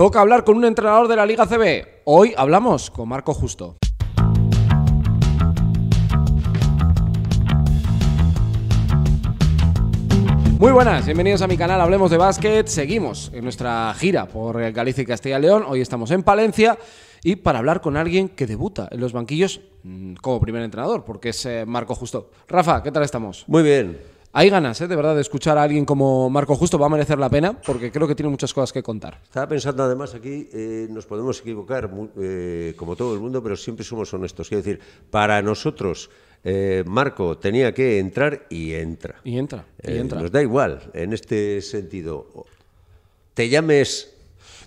Toca hablar con un entrenador de la Liga CB. Hoy hablamos con Marco Justo. Muy buenas, bienvenidos a mi canal Hablemos de Básquet. Seguimos en nuestra gira por Galicia y Castilla y León. Hoy estamos en Palencia y para hablar con alguien que debuta en los banquillos mm, como primer entrenador, porque es eh, Marco Justo. Rafa, ¿qué tal estamos? Muy bien. Hay ganas, ¿eh? de verdad, de escuchar a alguien como Marco Justo. Va a merecer la pena porque creo que tiene muchas cosas que contar. Estaba pensando, además, aquí eh, nos podemos equivocar, eh, como todo el mundo, pero siempre somos honestos. Quiero decir, para nosotros, Marco tenía que entrar y entra. Y entra, y entra. Nos da igual en este sentido. Te llames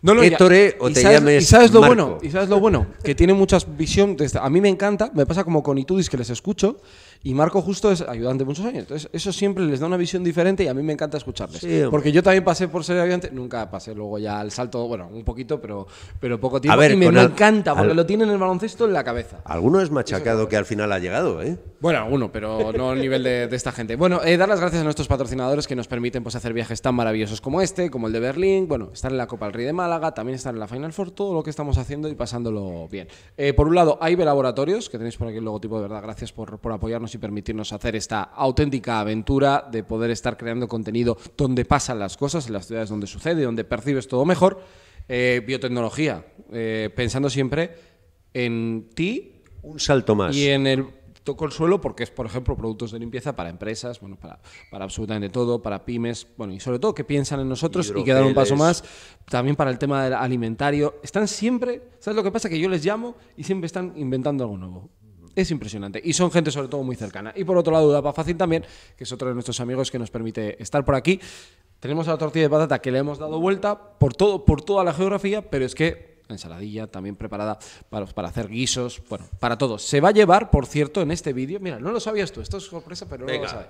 no, o te llames y sabes lo bueno, y sabes lo bueno, que tiene mucha visión. a mí me encanta, me pasa como con Itudis que les escucho y Marco Justo es ayudante muchos años. Entonces, eso siempre les da una visión diferente y a mí me encanta escucharles. porque yo también pasé por ser ayudante, nunca pasé luego ya al salto, bueno, un poquito, pero, pero poco tiempo. y me, encanta, porque lo tienen el baloncesto en la cabeza. Alguno es machacado que al final ha llegado, ¿eh? Bueno, alguno, pero no al nivel de, esta gente. Bueno, eh, dar las gracias a nuestros patrocinadores que nos permiten pues, hacer viajes tan maravillosos como este, como el de Berlín, bueno, estar en la Copa del Rey de Málaga, también estar en la Final Four, todo lo que estamos haciendo y pasándolo bien. Eh, por un lado, hay Laboratorios, que tenéis por aquí el logotipo, de verdad, gracias por, por apoyarnos y permitirnos hacer esta auténtica aventura de poder estar creando contenido donde pasan las cosas, en las ciudades donde sucede, donde percibes todo mejor. Eh, biotecnología, eh, pensando siempre en ti. Un salto más. Y en el toco el suelo porque es, por ejemplo, productos de limpieza para empresas, bueno, para, para absolutamente todo, para pymes, bueno, y sobre todo que piensan en nosotros y que dan un paso más, también para el tema del alimentario. Están siempre, ¿sabes lo que pasa? Que yo les llamo y siempre están inventando algo nuevo es impresionante. Y son gente sobre todo muy cercana. Y por otro lado, Dapa Fácil también, que es otro de nuestros amigos que nos permite estar por aquí. Tenemos a la tortilla de patata que le hemos dado vuelta por, todo, por toda la geografía, pero es que ensaladilla también preparada para, para hacer guisos, bueno, para todo. Se va a llevar, por cierto, en este vídeo, mira, no lo sabías tú, esto es sorpresa, pero no lo sabes.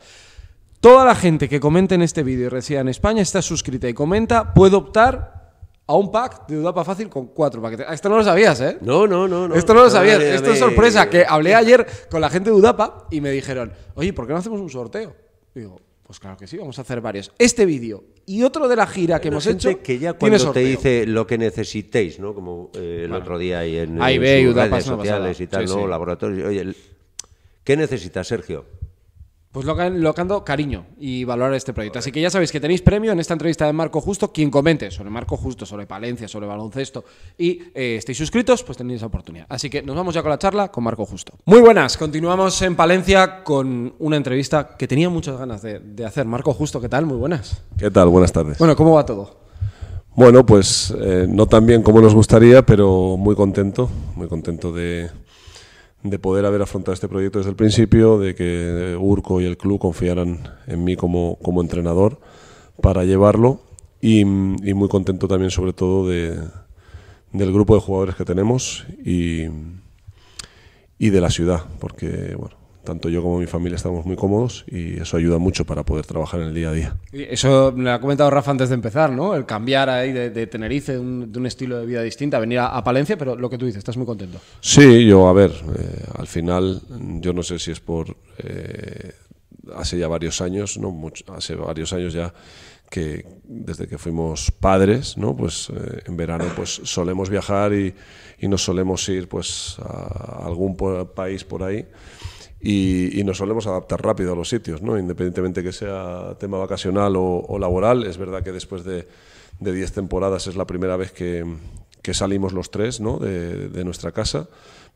Toda la gente que comente en este vídeo y resida en España está suscrita y comenta, puede optar a un pack de Udapa fácil con cuatro paquetes. Ah, esto no lo sabías, ¿eh? No, no, no. no Esto no lo sabías. Esto es sorpresa. Que hablé ayer con la gente de Udapa y me dijeron, oye, ¿por qué no hacemos un sorteo? Y digo, pues claro que sí, vamos a hacer varios. Este vídeo y otro de la gira que hemos hecho. Que ya cuando te dice lo que necesitéis, ¿no? Como eh, el otro día ahí en, ahí redes sociales y tal, Laboratorios. Oye, ¿qué necesitas, Sergio? Pues lo, cariño y valorar este proyecto. Así que ya sabéis que tenéis premio en esta entrevista de Marco Justo. Quien comente sobre Marco Justo, sobre Palencia, sobre baloncesto y eh, estéis suscritos, pues tenéis esa oportunidad. Así que nos vamos ya con la charla con Marco Justo. Muy buenas, continuamos en Palencia con una entrevista que tenía muchas ganas de, hacer. Marco Justo, ¿qué tal? Muy buenas. ¿Qué tal? Buenas tardes. Bueno, ¿cómo va todo? Bueno, pues eh, no tan bien como nos gustaría, pero muy contento, muy contento de, de poder haber afrontado este proyecto desde el principio, de que Urco y el club confiaran en mí como, como entrenador para llevarlo y, muy contento también sobre todo de, del grupo de jugadores que tenemos y, y de la ciudad, porque bueno, tanto yo como mi familia estamos muy cómodos y eso ayuda mucho para poder trabajar en el día a día. Eso me ha comentado Rafa antes de empezar, ¿no? El cambiar ahí de, Tenerife, de un estilo de vida distinta, venir a, Palencia, pero lo que tú dices, estás muy contento. Sí, yo, a ver, eh, al final, yo no sé si es por... Eh, hace ya varios años, ¿no? hace varios años ya que desde que fuimos padres, ¿no? pues eh, en verano pues solemos viajar y, y nos solemos ir pues a algún país por ahí y, nos solemos adaptar rápido a los sitios, ¿no? independientemente que sea tema vacacional o, laboral. Es verdad que después de 10 temporadas es la primera vez que, salimos los tres ¿no? de, nuestra casa,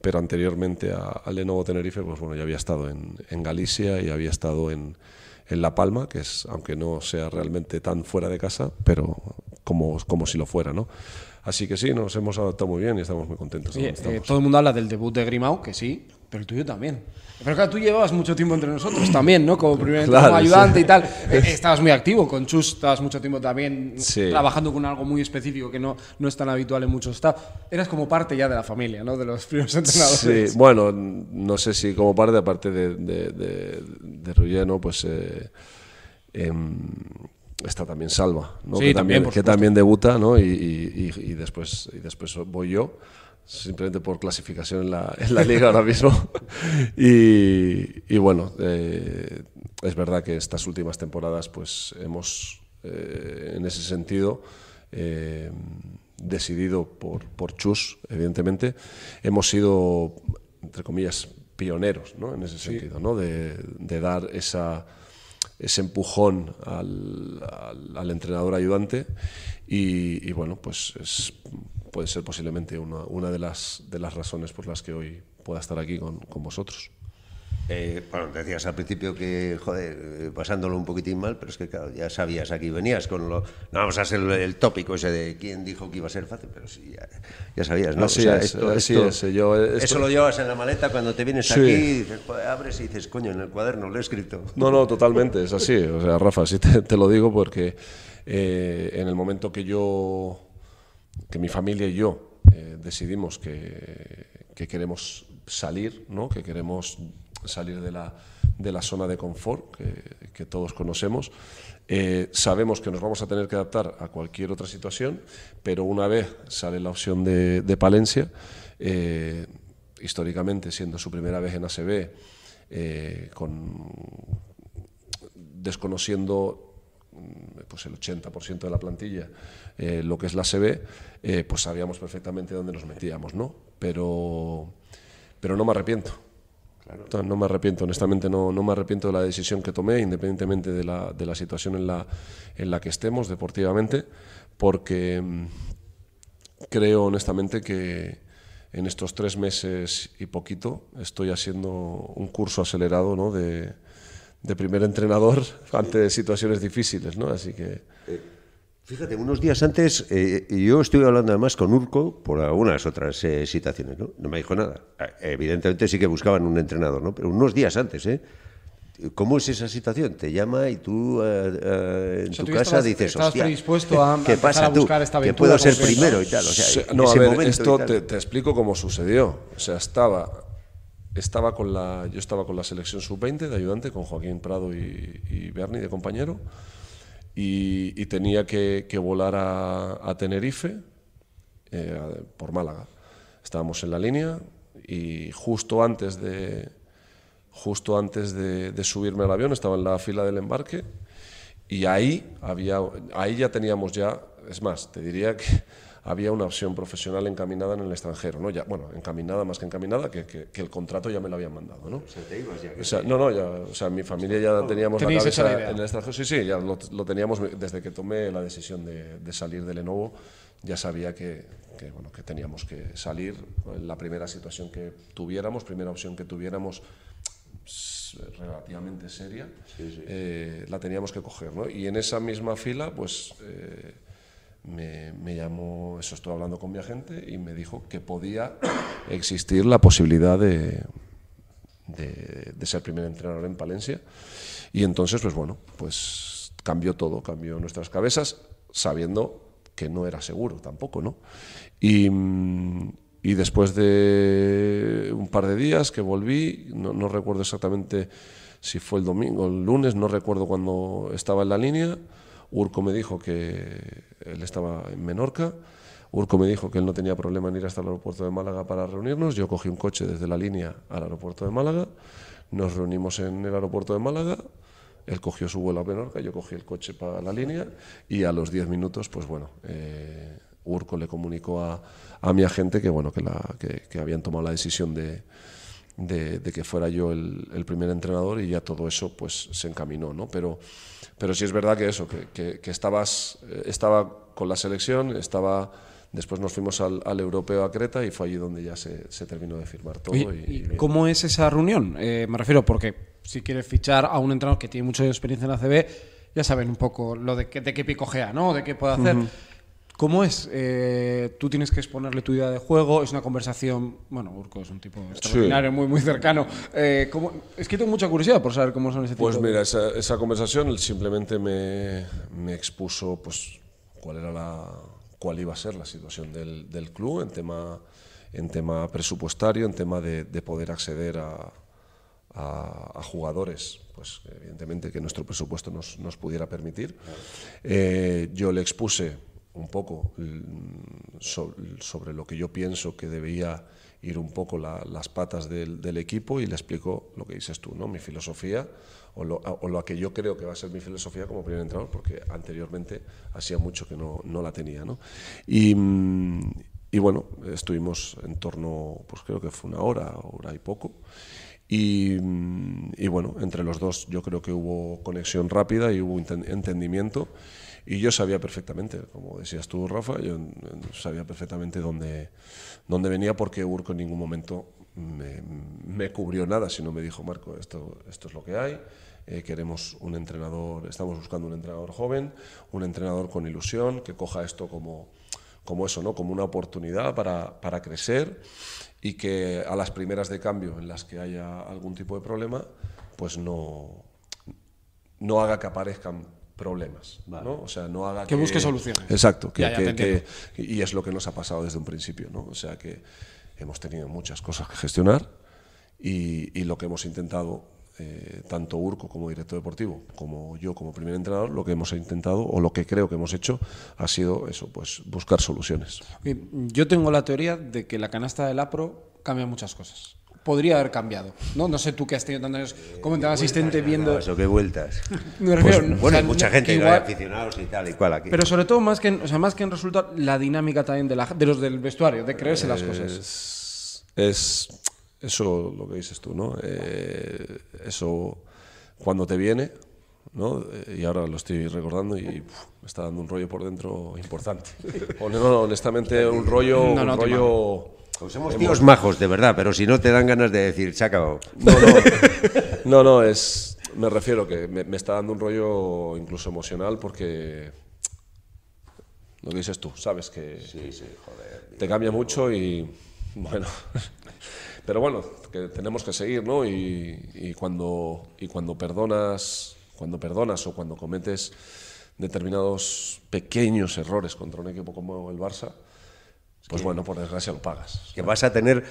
pero anteriormente a Lenovo Tenerife, pues bueno, ya había estado en, Galicia y había estado en, La Palma, que es, aunque no sea realmente tan fuera de casa, pero como, como si lo fuera, ¿no? Así que sí, nos hemos adaptado muy bien y estamos muy contentos. Eh, todo el mundo habla del debut de Grimau, que sí, pero el tuyo también. Pero claro, tú llevabas mucho tiempo entre nosotros también, ¿no? Como primer ayudante y tal. Eh, estabas muy activo con Chus, estabas mucho tiempo también trabajando con algo muy específico que no, no es tan habitual en muchos staff. Eras como parte ya de la familia, ¿no? De los primeros entrenadores. Sí, bueno, no sé si como parte, aparte de, de, de, pues eh, em, está también Salva, ¿no? Sí, también, también que también debuta, ¿no? Y, después, y después voy yo simplemente por clasificación en la, en la liga ahora mismo. Y, y bueno, eh, es verdad que estas últimas temporadas pues hemos, eh, en ese sentido, eh, decidido por, por Chus, evidentemente, hemos sido, entre comillas, pioneros ¿no? en ese sentido, de dar esa ese empujón al, al, entrenador ayudante y, bueno, pues puede ser posiblemente una, una de, las, de las razones por las que hoy pueda estar aquí con vosotros. Eh, bueno, decías al principio que, joder, eh, pasándolo un poquitín mal, pero es que, claro, ya sabías aquí venías con lo. No vamos a hacer el tópico ese de quién dijo que iba a ser fácil, pero sí, ya, sabías, ¿no? esto, Eso lo llevas en la maleta cuando te vienes aquí, y dices, abres y dices, coño, en el cuaderno lo he escrito. No, no, totalmente, es así. O sea, Rafa, sí te, lo digo porque eh, en el momento que yo, que mi familia y yo decidimos que, que queremos salir, ¿no? que queremos salir de la, de la zona de confort que, todos conocemos. Eh, sabemos que nos vamos a tener que adaptar a cualquier otra situación, pero una vez sale la opción de, Palencia, eh, históricamente siendo su primera vez en ACB, eh, con, desconociendo mm, pues el 80% de la plantilla, lo que es la ACB, pues sabíamos perfectamente dónde nos metíamos, ¿no? Pero, pero no me arrepiento no me arrepiento, honestamente no, no, me arrepiento de la decisión que tomé, independientemente de la, situación en la, en la, que estemos deportivamente, porque mm, creo honestamente que en estos tres meses y poquito estoy haciendo un curso acelerado de, de, primer entrenador ante situaciones difíciles. ¿no? Así que... Eh, Fíjate, unos días antes eh, yo estuve hablando además con Urco por algunas otras eh, situaciones, ¿no? No me dijo nada. Ah, evidentemente sí que buscaban un entrenador, ¿no? Pero unos días antes, ¿eh? ¿Cómo es esa situación? Te llama y tú eh, eh, en tu casa dices, ¿estás hostia, a, ¿qué pasa a buscar tú? esta Que puedo ser primero y tal. no, a ver, momento esto te, explico cómo sucedió. O sea, estaba, estaba con la, yo estaba con la selección sub-20 de ayudante, con Joaquín Prado y, y Berni de compañero y, tenía que, volar a, Tenerife eh, por Málaga. Estábamos en la línea y justo antes de justo antes de subirme al avión estaba en la fila del embarque y ahí había ahí ya teníamos ya es más te diría que había una opción profesional encaminada en el extranjero, ¿no? Ya, bueno, encaminada más que encaminada, que, el contrato ya me lo habían mandado, ¿no? O sea, te ibas ya. no, no, ya, o sea, mi familia ya teníamos la cabeza en el extranjero, sí, sí, ya lo, teníamos desde que tomé la decisión de, salir de Lenovo, ya sabía que, bueno, que teníamos que salir, la primera situación que tuviéramos, primera opción que tuviéramos pues, relativamente seria, eh, la teníamos que coger, ¿no? Y en esa misma fila, pues... Eh, me, llamó, eso estuve hablando con mi agente, y me dijo que podía existir la posibilidad de, de, ser primer entrenador en Palencia. Y entonces, pues bueno, pues cambió todo, cambió nuestras cabezas, sabiendo que no era seguro tampoco, ¿no? Y, y después de un par de días que volví, no, no recuerdo exactamente si fue el domingo o el lunes, no recuerdo cuando estaba en la línea, Urco me dijo que él estaba en Menorca. Urco me dijo que él no tenía problema en ir hasta el aeropuerto de Málaga para reunirnos. Yo cogí un coche desde la línea al aeropuerto de Málaga. Nos reunimos en el aeropuerto de Málaga. Él cogió su vuelo a Menorca, yo cogí el coche para la línea y a los diez minutos, pues bueno, eh, Urco le comunicó a, mi agente que, bueno, que, habían tomado la decisión de, que fuera yo el, el, primer entrenador y ya todo eso pues se encaminó, ¿no? Pero pero sí es verdad que eso, que, estabas, eh, estaba con la selección, estaba... Después nos fuimos al, europeo a Creta y fue allí donde ya se, terminó de firmar todo. ¿Y, cómo es esa reunión? Eh, me refiero porque si quieres fichar a un entrenador que tiene mucha experiencia en la CB, ya saben un poco lo de, qué picojea, ¿no? De qué puede hacer. ¿Cómo es? Eh, tú tienes que exponerle tu idea de juego, es una conversación, bueno, Urco es un tipo extraordinario, muy, muy cercano. Eh, es que tengo mucha curiosidad por saber cómo son ese pues tipo Pues mira, esa, conversación simplemente me, expuso pues cuál era la cuál iba a ser la situación del, club en tema, en tema presupuestario, en tema de, poder acceder a, jugadores, pues evidentemente que nuestro presupuesto nos, nos pudiera permitir. Eh, yo le expuse un poco mm, sobre lo que yo pienso que debía ir un poco las patas del, equipo y le explico lo que dices tú, ¿no? mi filosofía o lo, que yo creo que va a ser mi filosofía como primer entrenador, porque anteriormente hacía mucho que no, la tenía. Y, mm, y, bueno, estuvimos en torno, pues creo que fue una hora, hora y poco. Y, mm, y bueno, entre los dos yo creo que hubo conexión rápida y hubo entendimiento. Y yo sabía perfectamente, como decías tú, Rafa, yo mm, sabía perfectamente dónde, dónde venía porque Urco en ningún momento me, cubrió nada, sino me dijo, Marco, esto, esto es lo que hay, eh, queremos un entrenador, estamos buscando un entrenador joven, un entrenador con ilusión, que coja esto como, como eso, ¿no? como una oportunidad para, crecer y que a las primeras de cambio en las que haya algún tipo de problema, pues no, no haga que aparezcan problemas, ¿no? O sea, no haga que, busque soluciones. Exacto, que, y es lo que nos ha pasado desde un principio, ¿no? O sea, que hemos tenido muchas cosas que gestionar y, lo que hemos intentado eh, tanto Urco como director deportivo, como yo como primer entrenador, lo que hemos intentado o lo que creo que hemos hecho ha sido eso, pues buscar soluciones. Yo tengo la teoría de que la canasta del APRO cambia muchas cosas podría haber cambiado. No, no sé tú que has tenido tantos años eh, como asistente viendo. qué vueltas. Pues, bueno, hay mucha gente, igual, aficionados y tal y cual aquí. Pero sobre todo, más que, o sea, más que en resultado, la dinámica también de, los del vestuario, de creerse las cosas. Es eso lo que dices tú, ¿no? Eh, eso cuando te viene, ¿no? Eh, y ahora lo estoy recordando y me está dando un rollo por dentro importante. no, honestamente, un rollo. un rollo pues somos tíos majos, de verdad, pero si no te dan ganas de decir, chacao, No, no, no, es, me refiero que me, está dando un rollo incluso emocional porque lo dices tú, sabes que, te cambia mucho y bueno, pero bueno, que tenemos que seguir, ¿no? Y, cuando, y cuando perdonas, cuando perdonas o cuando cometes determinados pequeños errores contra un equipo como el Barça, pues bueno, por desgracia lo pagas. Que vas a tener,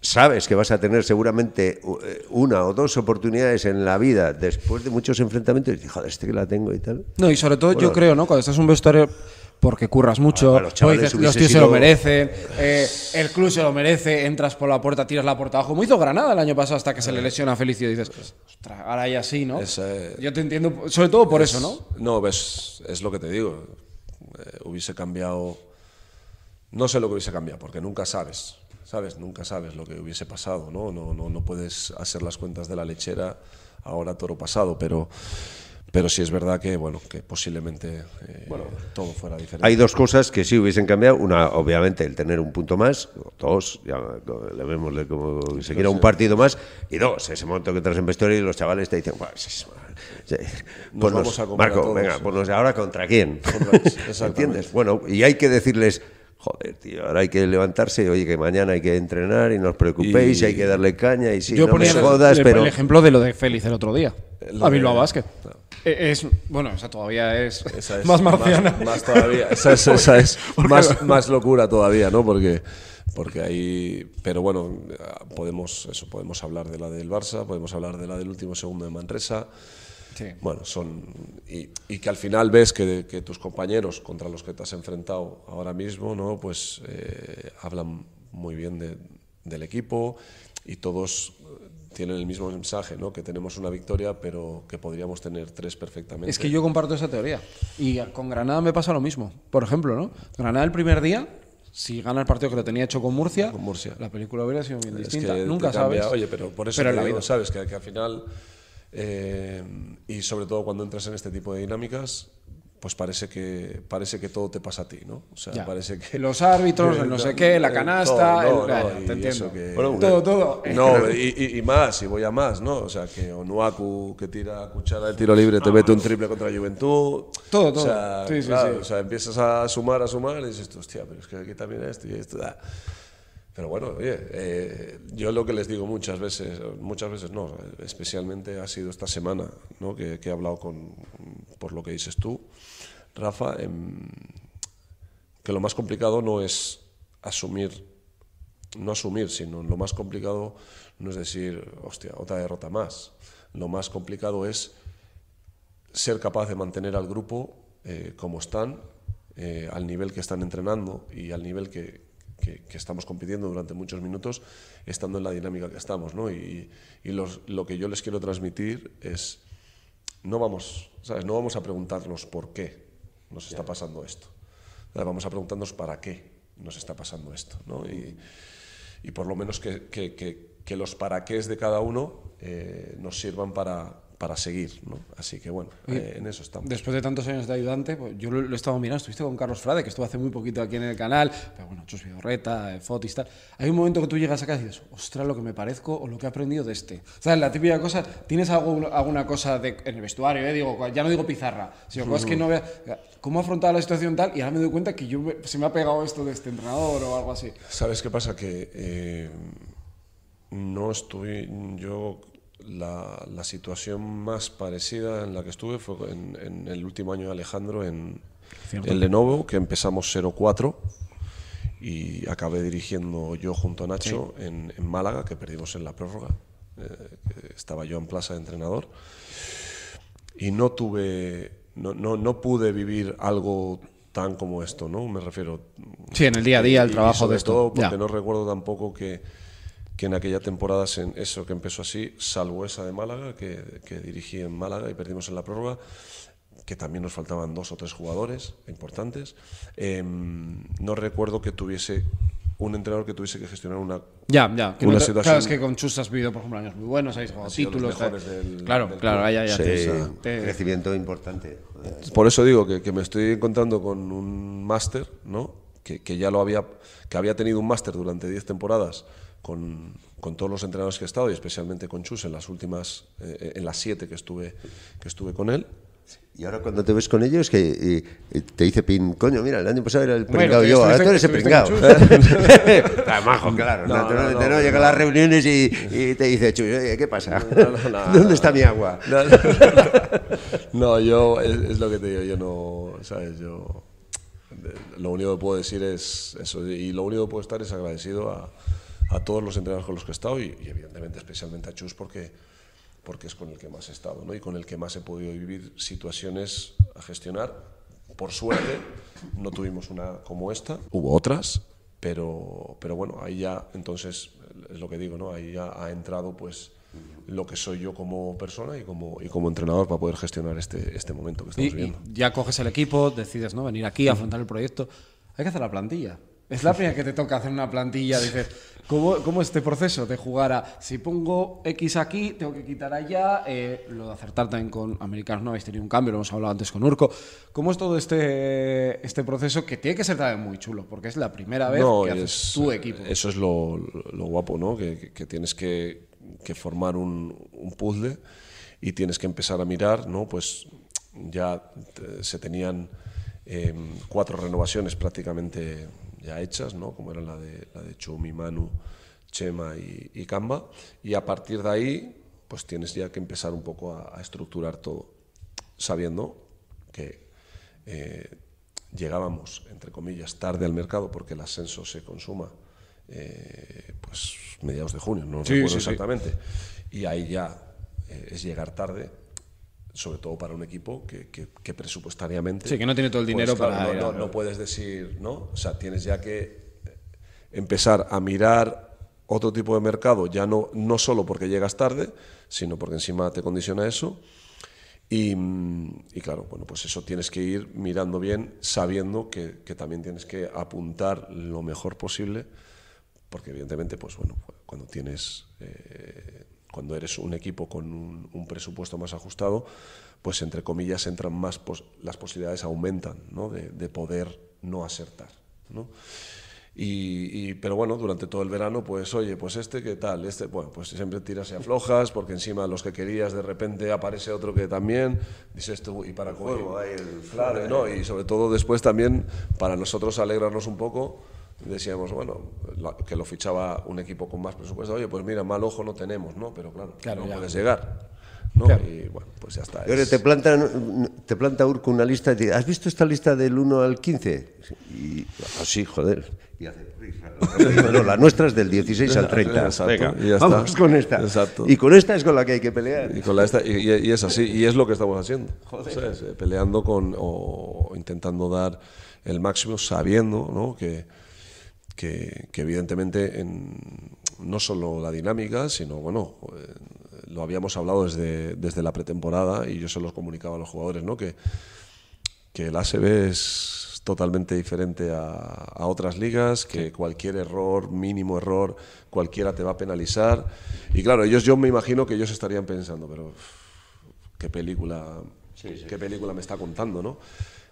sabes que vas a tener seguramente eh, una o dos oportunidades en la vida después de muchos enfrentamientos y dices, joder, este que la tengo y tal. No, y sobre todo yo creo, ¿no? Cuando estás un vestuario porque curras mucho, los, tíos se lo merecen, eh, el club se lo merece, entras por la puerta, tiras la puerta abajo. Como hizo Granada el año pasado hasta que se le eh. lesiona a Felicio y dices, ostras, ahora ya así, ¿no? yo te entiendo, sobre todo por eso, ¿no? No, es lo que te digo. hubiese cambiado no sé lo que hubiese cambiado, porque nunca sabes, ¿sabes? Nunca sabes lo que hubiese pasado, ¿no? No, no, no puedes hacer las cuentas de la lechera ahora toro pasado, pero... Pero sí es verdad que, bueno, que posiblemente eh, bueno, todo fuera diferente. Hay dos cosas que sí hubiesen cambiado. Una, obviamente, el tener un punto más, dos, ya le vemos como se quiera un partido más, y dos, ese momento que entras en vestuario y los chavales te dicen, pues vamos a Marco, venga, pues ahora contra quién. ¿Entiendes? Bueno, y hay que decirles, joder, tío, ahora hay que levantarse, oye, que mañana hay que entrenar y no os preocupéis, y... hay que darle caña y si no ponía jodas, pero... el ejemplo de lo de Félix el otro día, eh, a Bilbao e-, Es, bueno, esa todavía es, más marciana. Más, esa es, más, locura todavía, ¿no? Porque porque ahí pero bueno podemos eso podemos hablar de la del Barça podemos hablar de la del último segundo de Manresa bueno, son. Y, que al final ves que, tus compañeros contra los que te has enfrentado ahora mismo, ¿no? Pues eh, hablan muy bien del equipo y todos eh, tienen el mismo mensaje, ¿no? Que tenemos una victoria, pero que podríamos tener tres perfectamente. Es que yo comparto esa teoría. Y con Granada me pasa lo mismo. Por ejemplo, ¿no? Granada el primer día si gana el partido que lo tenía hecho con Murcia, con Murcia. la película hubiera sido bien distinta. Nunca sabes. Oye, pero por eso pero la vida. sabes que, que, al final eh, y sobre todo cuando entras en este tipo de dinámicas, pues parece que parece que todo te pasa a ti, ¿no? O sea, parece que los árbitros, no sé qué, la eh, canasta, todo, te entiendo. todo, todo. No, y, más, y voy a más, ¿no? O sea, que Onuaku que tira cuchara el tiro libre, te mete un triple contra la Juventud. Todo, todo. O sea, empiezas a sumar, a sumar y dices, hostia, pero es que aquí también esto y esto. da pero bueno, oye, eh, yo lo que les digo muchas veces, muchas veces no, especialmente ha sido esta semana, ¿no? que, he hablado con, por lo que dices tú, Rafa, em, que lo más complicado no es asumir, no asumir, sino lo más complicado no es decir, hostia, otra derrota más. Lo más complicado es ser capaz de mantener al grupo eh, como están, eh, al nivel que están entrenando y al nivel que, que, estamos compitiendo durante muchos minutos estando en la dinámica que estamos. Y, lo que yo les quiero transmitir es, no vamos, ¿sabes? No vamos a preguntarnos por qué nos está pasando esto. Vamos a preguntarnos para qué nos está pasando esto. Y, por lo menos que, que, que los paraqués de cada uno eh, nos sirvan para, para seguir, ¿no? Así que bueno, eh, en eso estamos. Después de tantos años de ayudante, pues, yo lo, he estado mirando, estuviste con Carlos Frade, que estuvo hace muy poquito aquí en el canal, pero bueno, Chus Vidorreta, eh, Fotis, tal. Hay un momento que tú llegas acá y dices, ostras, lo que me parezco o lo que he aprendido de este. O sea, La típica cosa, tienes alguna cosa en el vestuario, eh? digo, ya no digo pizarra, sino cosas que no vea, cómo afrontar la situación tal, y ahora me doy cuenta que yo se me ha pegado esto de este entrenador o algo así. ¿Sabes qué pasa? Que... no estoy yo la, situación más parecida en la que estuve fue en, el último año de Alejandro en, el Lenovo, que empezamos 0-4 y acabé dirigiendo yo junto a Nacho en, Málaga, que perdimos en la prórroga. Eh, estaba yo en plaza de entrenador y no tuve, no, no, pude vivir algo tan como esto, ¿no? Me refiero. Sí, en el día a día, el trabajo de esto. Todo porque no recuerdo tampoco que que en aquella temporada, en eso que empezó así, salvo esa de Málaga, que, que dirigí en Málaga y perdimos en la prórroga, que también nos faltaban dos o tres jugadores importantes, em, no recuerdo que tuviese un entrenador que tuviese que gestionar una, ya, ya. Que situación. Claro, es que con Chus has vivido, por ejemplo, años muy buenos, habéis jugado títulos. Eh, claro, claro, ya, ya. crecimiento importante. Por eso digo que, que, me estoy encontrando con un máster, ¿no? Que, que, ya lo había, que había tenido un máster durante 10 temporadas con, con, todos los entrenadores que he estado y especialmente con Chus en las últimas, eh, eh, en las siete que estuve, que estuve con él. Y ahora cuando te ves con ellos, que te dice Pin, coño, mira, el año pasado era el pringado bueno, yo, ahora tú eres el pringado. Está claro. naturalmente no, llega a las reuniones y, te dice, Chus, ¿qué pasa? ¿Dónde está mi agua? No, yo, es, es, lo que te digo, yo no, ¿sabes? Yo, lo único que puedo decir es eso, y lo único que puedo estar es agradecido a a todos los entrenadores con los que he estado y, evidentemente especialmente a Chus porque, porque es con el que más he estado ¿no? y con el que más he podido vivir situaciones a gestionar. Por suerte no tuvimos una como esta, hubo otras, pero, pero bueno, ahí ya entonces es lo que digo, ¿no? ahí ya ha entrado pues lo que soy yo como persona y como, y como entrenador para poder gestionar este, este momento que estamos viviendo. ya coges el equipo, decides ¿no? venir aquí a afrontar el proyecto. Hay que hacer la plantilla. Es la primera que te toca hacer una plantilla. Dices, ¿cómo, este proceso de jugar a si pongo X aquí, tengo que quitar allá? Eh, lo de acertar también con americanos no habéis tenido un cambio, lo hemos hablado antes con Urco. ¿Cómo es todo este, este proceso que tiene que ser también muy chulo? Porque es la primera vez que haces tu equipo. Eso es lo, guapo, ¿no? Que, tienes que, formar un, puzzle y tienes que empezar a mirar, ¿no? Pues ya eh, se tenían em, cuatro renovaciones prácticamente ya hechas, ¿no? como era la de, la de Chumi, Manu, Chema y, y y a partir de ahí pues tienes ya que empezar un poco a, estructurar todo, sabiendo que eh, llegábamos, entre comillas, tarde al mercado porque el ascenso se consuma eh, pues mediados de junio, no recuerdo exactamente, y ahí ya eh, es llegar tarde sobre todo para un equipo que, presupuestariamente... Sí, que no tiene todo el pues dinero para... no, puedes decir, ¿no? O sea, tienes ya que empezar a mirar otro tipo de mercado, ya no, no solo porque llegas tarde, sino porque encima te condiciona eso. Y, mm, claro, bueno, pues eso tienes que ir mirando bien, sabiendo que, también tienes que apuntar lo mejor posible, porque evidentemente, pues bueno, cuando tienes... Eh, cuando eres un equipo con un, presupuesto más ajustado, pues entre comillas entran más, pues las posibilidades aumentan ¿no? de, poder no acertar. ¿no? Y, pero bueno, durante todo el verano, pues oye, pues este, ¿qué tal? Este, bueno, pues siempre tiras y aflojas, porque encima los que querías de repente aparece otro que también, dices tú, y para juego, hay ¿no? y sobre todo después también, para nosotros alegrarnos un poco, decíamos, bueno, que lo fichaba un equipo con más presupuesto, oye, pues mira, mal ojo no tenemos, ¿no? Pero claro, no puedes llegar. ¿no? Y bueno, pues ya está. te, planta te planta Urco una lista, de, ¿has visto esta lista del 1 al 15? Y, así, ah, joder. Y hace la nuestra es del 16 al 30. vamos con esta. Exacto. Y con esta es con la que hay que pelear. Y, con la esta, y, es así, y es lo que estamos haciendo. Joder. Eh, peleando con o intentando dar el máximo sabiendo ¿no? que que, evidentemente en, no solo la dinámica, sino bueno, eh, lo habíamos hablado desde, desde la pretemporada y yo se los comunicaba a los jugadores, ¿no? Que, que el ACB es totalmente diferente a, a otras ligas, que cualquier error, mínimo error, cualquiera te va a penalizar. Y claro, ellos yo me imagino que ellos estarían pensando, pero qué película, qué película me está contando, ¿no?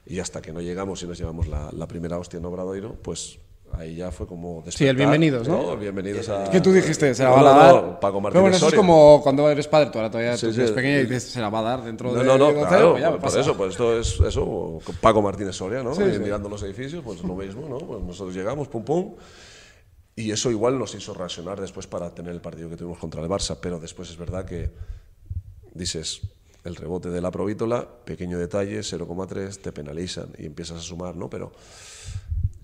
Y hasta que no llegamos y nos llevamos la, la primera hostia en Obradoiro, pues ahí ya fue como Sí, el bienvenidos, ¿no? bienvenidos a... ¿Qué tú dijiste? Se la va a dar. Paco Martínez Pero bueno, eso es como cuando eres padre, tú ahora todavía eres pequeño y dices, se la va a dar dentro de... No, no, no, claro, pues por eso, pues esto es eso, Paco Martínez Soria, ¿no? Sí, mirando los edificios, pues lo mismo, ¿no? Pues nosotros llegamos, pum, pum, y eso igual nos hizo reaccionar después para tener el partido que tuvimos contra el Barça, pero después es verdad que dices, el rebote de la provítola, pequeño detalle, 0,3, te penalizan y empiezas a sumar, ¿no? Pero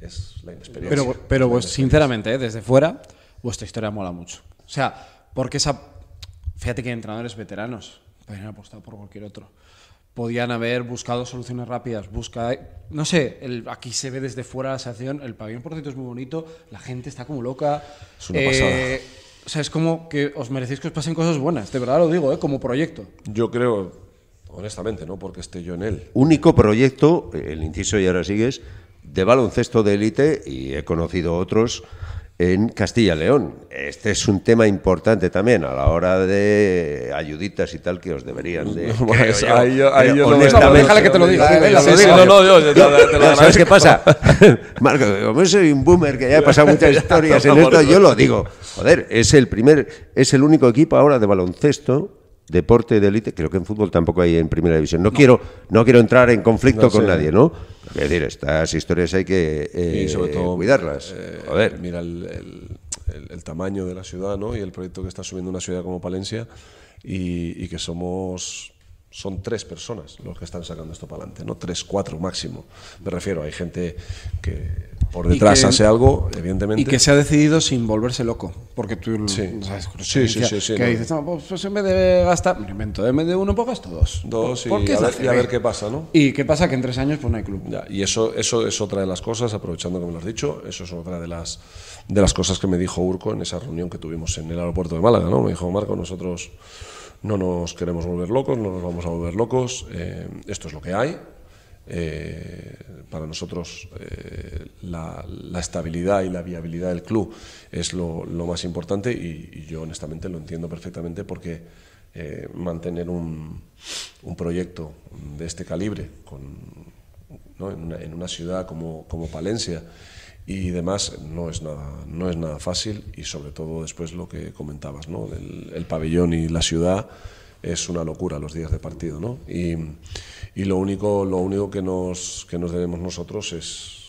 es la inexperiencia. Pero, pero sinceramente, ¿eh? desde fuera, vuestra historia mola mucho. O sea, porque esa. Fíjate que hay entrenadores veteranos podrían pues apostado por cualquier otro. Podían haber buscado soluciones rápidas. Busca, no sé, el, aquí se ve desde fuera la sensación. El pabellón, por cierto, es muy bonito. La gente está como loca. Es una pasada. Eh, o sea, es como que os merecéis que os pasen cosas buenas. De verdad lo digo, ¿eh? como proyecto. Yo creo, honestamente, no porque esté yo en él. Único proyecto, el inciso y ahora sigues, de baloncesto de élite y he conocido otros en Castilla y León. Este es un tema importante también a la hora de ayuditas y tal que os deberían de. Pues Déjale que te lo diga. no, no, ¿Sabes qué pasa? Marco, como soy un boomer que ya he pasado muchas historias en esto, yo lo digo. Joder, es el primer, es el único equipo ahora de baloncesto deporte de élite, creo que en fútbol tampoco hay en primera división. No, quiero no quiero entrar en conflicto con nadie, ¿no? Es decir, estas historias hay que eh, sobre todo, cuidarlas. a eh, ver. Mira el, tamaño de la ciudad, ¿no? Y el proyecto que está subiendo una ciudad como Palencia y, y que somos son tres personas los que están sacando esto para adelante, ¿no? Tres, cuatro máximo. Me refiero, hay gente que por detrás hace algo, evidentemente. Y que se ha decidido sin volverse loco. Porque tú sí. sabes, sí, sí, sí, que dices, pues, pues, en vez de gastar, me invento, en vez de uno, pues gasto dos. Dos y, a ver, qué pasa, ¿no? Y qué pasa que en tres años pues no hay club. y eso, eso es otra de las cosas, aprovechando que me lo has dicho, eso es otra de las, de las cosas que me dijo Urco en esa reunión que tuvimos en el aeropuerto de Málaga, ¿no? Me dijo, Marco, nosotros no nos queremos volver locos, no nos vamos a volver locos. Eh, esto es lo que hay. Eh, para nosotros eh, la, estabilidad y la viabilidad del club es lo, más importante y, yo honestamente lo entiendo perfectamente porque mantener un, proyecto de este calibre con, en, una, ciudad como Palencia y demás no es nada no es nada fácil y sobre todo después lo que comentabas no el, pabellón y la ciudad es una locura los días de partido y, lo único lo único que nos que nos debemos nosotros es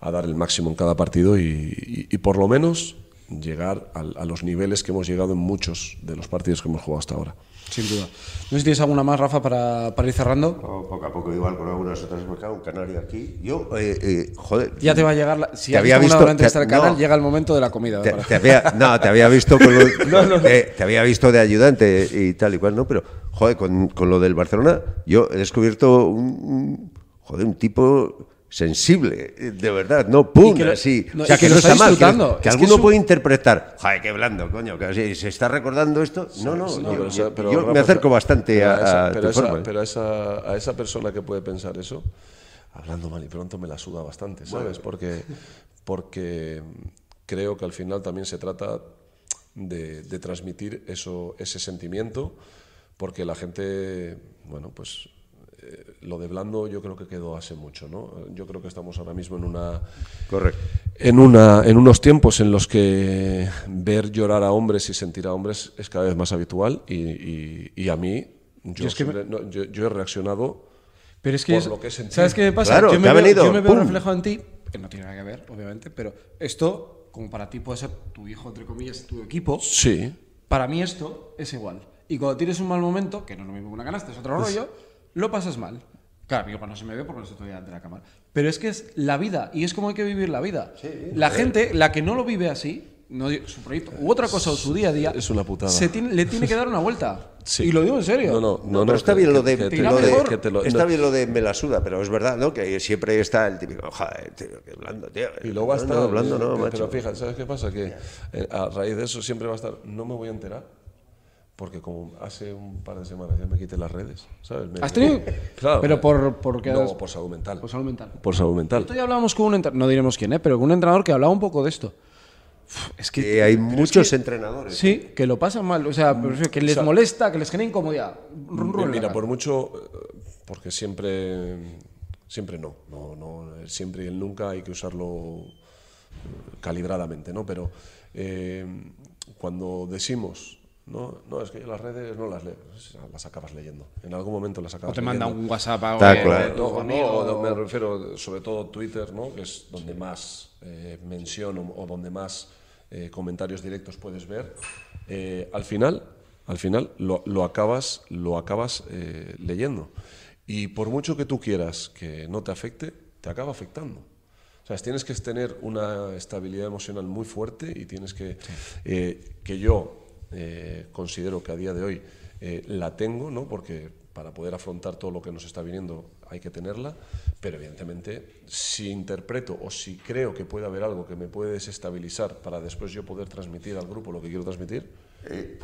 a dar el máximo en cada partido y, por lo menos llegar a los niveles que hemos llegado en muchos de los partidos que hemos jugado hasta ahora sin duda. No sé si tienes alguna más, Rafa, para, para ir cerrando. poco a poco, igual con algunas otras porque un canario aquí. Yo, eh, eh, joder. Ya te va a llegar, la, si te había visto, una canal, llega el momento de la comida. Te, había, no, te había visto con no, te había visto de ayudante y tal y cual, ¿no? Pero, joder, con, con lo del Barcelona, yo he descubierto un joder, un tipo sensible, de verdad, no pum, así. o sea, que, no está mal, que, que alguno puede interpretar, joder, qué blando, coño, que se está recordando esto. No, no, yo, me acerco bastante a, esa, pero, ¿eh? a, esa, persona que puede pensar eso, hablando mal y pronto me la suda bastante, ¿sabes? Porque, porque creo que al final también se trata de, de transmitir eso, ese sentimiento, porque la gente, bueno, pues eh, lo de blando yo creo que quedó hace mucho, ¿no? Yo creo que estamos ahora mismo en una en una en unos tiempos en los que ver llorar a hombres y sentir a hombres es cada vez más habitual y, a mí yo, he reaccionado pero es que por lo que he ¿Sabes qué me pasa? yo, me veo, reflejado en ti, que no tiene nada que ver, obviamente, pero esto, como para ti puede ser tu hijo, entre comillas, tu equipo, sí. para mí esto es igual. Y cuando tienes un mal momento, que no es lo mismo una canasta, es otro rollo, lo pasas mal. Claro, mi pues no se me ve porque no estoy delante de la cámara. Pero es que es la vida y es como hay que vivir la vida. la gente, la que no lo vive así, su proyecto u otra cosa o su día a día, es una putada. le tiene que dar una vuelta. Y lo digo en serio. No, no, no, está bien lo de, está bien lo de me la suda, pero es verdad, ¿no? Que siempre está el típico, joder, tío, blando, tío. Y luego ha estado hablando, no, macho. Pero fíjate, ¿sabes qué pasa? Que eh, a raíz de eso siempre va a estar, no me voy a enterar. Porque como hace un par de semanas ya me quité las redes, ¿sabes? ¿Has tenido? Claro. Pero por, por No, por salud mental. Por salud mental. Por salud mental. Esto ya hablábamos con un entrenador, no diremos quién, es ¿eh? pero con un entrenador que hablaba un poco de esto. es que hay muchos entrenadores. Sí, ¿eh? que lo pasan mal, o sea, mm, que les molesta, que les genera incomodidad. mira, por mucho, eh, porque siempre, siempre no, siempre y el nunca hay que usarlo calibradamente, ¿no? Pero cuando decimos no, no, es que las redes no las lees las acabas leyendo. En algún momento las acabas leyendo. O te manda un WhatsApp a eh, no, me refiero sobre todo a Twitter, ¿no? que es donde más eh, mención o, donde más eh, comentarios directos puedes ver. al final, al final lo, acabas, lo acabas leyendo. Y por mucho que tú quieras que no te afecte, te acaba afectando. O sea, tienes que tener una estabilidad emocional muy fuerte y tienes que... que yo eh, considero que a día de hoy eh, la tengo, ¿no? porque para poder afrontar todo lo que nos está viniendo hay que tenerla, pero evidentemente si interpreto o si creo que puede haber algo que me puede desestabilizar para después yo poder transmitir al grupo lo que quiero transmitir, eh,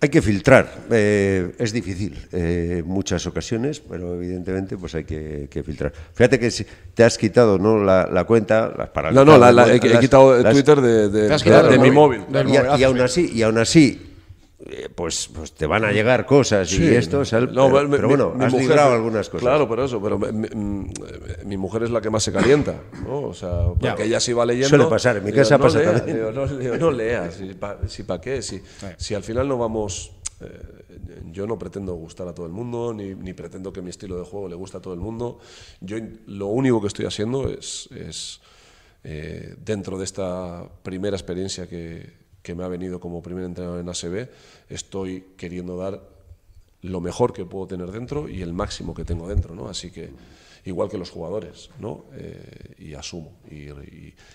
hay que filtrar. Eh, es difícil eh, muchas ocasiones, pero evidentemente pues hay que, filtrar. Fíjate que si te has quitado no la, cuenta, las No, no, he, quitado Twitter de, mi móvil. Y, y, aún así, y aún así eh, pues, pues, te van a llegar cosas y esto, no, pero, bueno, has mujer, algunas cosas. Claro, pero eso, pero mm, mi, mujer es la que más se calienta, ¿no? O sea, porque ella sí va leyendo. Suele pasar, mi casa no pasa también. no, leas, si para qué, si, al final no vamos... Eh, yo no pretendo gustar a todo el mundo, ni, pretendo que mi estilo de juego le guste a todo el mundo. Yo lo único que estoy haciendo es, es eh, dentro de esta primera experiencia que, que me ha venido como primer entrenador en ACB, estoy queriendo dar lo mejor que puedo tener dentro y el máximo que tengo dentro, ¿no? Así que, igual que los jugadores, ¿no? Eh, y asumo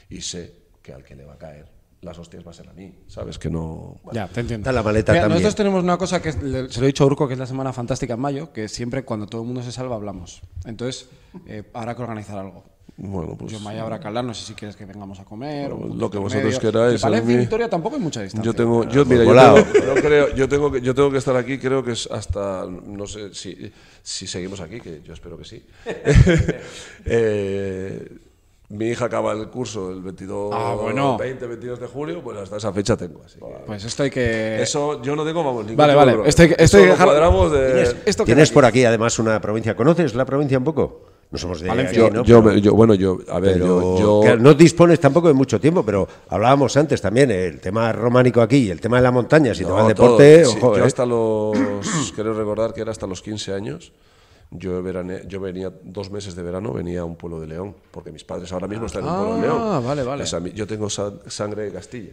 y, sé que al que le va a caer las hostias va a ser a mí, ¿sabes? Que no... ya, te entiendo. la maleta también. Nosotros tenemos una cosa que se lo he dicho a Urco, que es la Semana Fantástica en mayo, que siempre cuando todo el mundo se salva hablamos. Entonces, eh, habrá que organizar algo. Bueno, pues. Yo, me Calar, no sé si quieres que vengamos a comer. lo que vosotros queráis. Vale, Victoria tampoco hay mucha distancia. Yo tengo. Yo, mira, yo, tengo, creo, yo, tengo que, yo tengo que estar aquí, creo que es hasta. No sé si, si seguimos aquí, que yo espero que sí. Eh, mi hija acaba el curso el 22, ah, bueno. 20, 22 de julio, pues hasta esa fecha tengo. Así que pues esto hay que. Eso yo no tengo, vamos, ningún Vale, vale. Esto hay que, ¿Tienes por aquí además una provincia? ¿Conoces la provincia un poco? no bueno, yo, a ver, yo, no dispones tampoco de mucho tiempo, pero hablábamos antes también, eh, el tema románico aquí el tema de la montaña, si el deporte, eh. hasta los, creo recordar que era hasta los 15 años, yo, yo venía dos meses de verano, venía a un pueblo de León, porque mis padres ahora mismo están en un pueblo de León. Ah, vale, vale. yo tengo sangre de Castilla.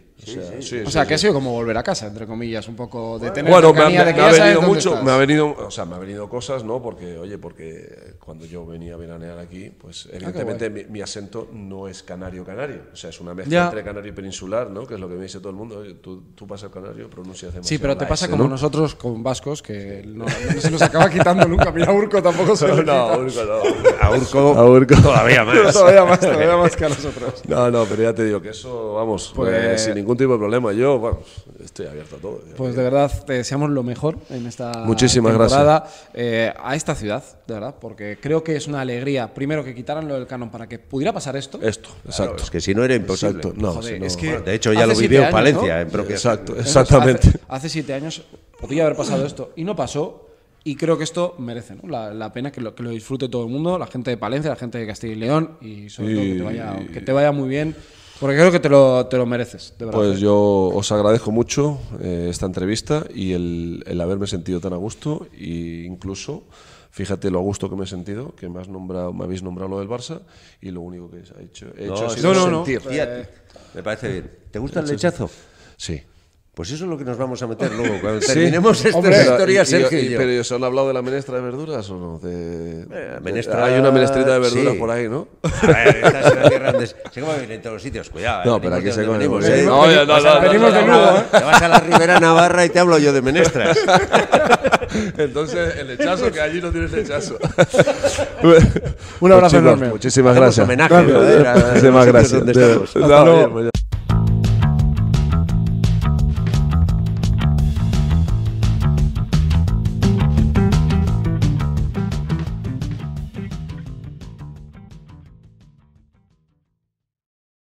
O sea, que ha sido como volver a casa, entre comillas, un poco de tener Bueno, me, ha, me ha venido mucho, me ha venido, o sea, me ha venido cosas, ¿no? Porque, oye, porque cuando yo venía a veranear aquí, pues ah, evidentemente mi, acento no es canario-canario. O sea, es una mezcla entre canario y peninsular, ¿no? Que es lo que me dice todo el mundo. Oye, tú, tú vas al canario, pronuncias demasiado. Sí, pero te pasa como nosotros con vascos, que no, se nos acaba quitando nunca. Mira, Urco tampoco se no, a Urco A Urco, todavía más. todavía más, todavía más que a nosotros. No, no, pero ya te digo que eso, vamos, eh, pues, sin ningún tipo de problema. Yo, bueno, estoy abierto a todo. Pues de verdad, te deseamos lo mejor en esta Muchísimas temporada gracias. Eh, a esta ciudad, de verdad, porque creo que es una alegría, primero, que quitaran lo del canon para que pudiera pasar esto. Esto, exacto. es que si no era imposible. no. es que de hecho, ya lo vivió en Palencia, Exacto, exactamente. hace, hace siete años podía haber pasado esto y no pasó y creo que esto merece la, pena que lo, disfrute todo el mundo, la gente de Palencia, la gente de Castilla y León, y sobre todo que te, vaya, muy bien. Porque creo que te lo, mereces, de verdad. Pues ¿eh? yo os agradezco mucho eh, esta entrevista y el, el, haberme sentido tan a gusto e incluso, fíjate lo a gusto que me he sentido, que me, has nombrado, me habéis nombrado lo del Barça y lo único que he hecho, no, no, no, me parece bien. ¿Te gusta el lechazo? Sí. Pues eso es lo que nos vamos a meter luego. Cuando terminemos esta historias. historia, Sergio. yo. ¿Pero he han hablado de la menestra de verduras o no? De, eh, hay una menestrita de verduras por ahí, ¿no? A ver, Se come en todos los sitios, cuidado. ¿eh? No, pero aquí se come. ¿eh? Venimos, Venimos de nuevo. ¿eh? Te vas a la Ribera Navarra y te hablo yo de menestras. Entonces, el hechazo, que allí no tienes hechazo Un abrazo pues enorme. Muchísimas gracias. Homenaje, Muchísimas gracias.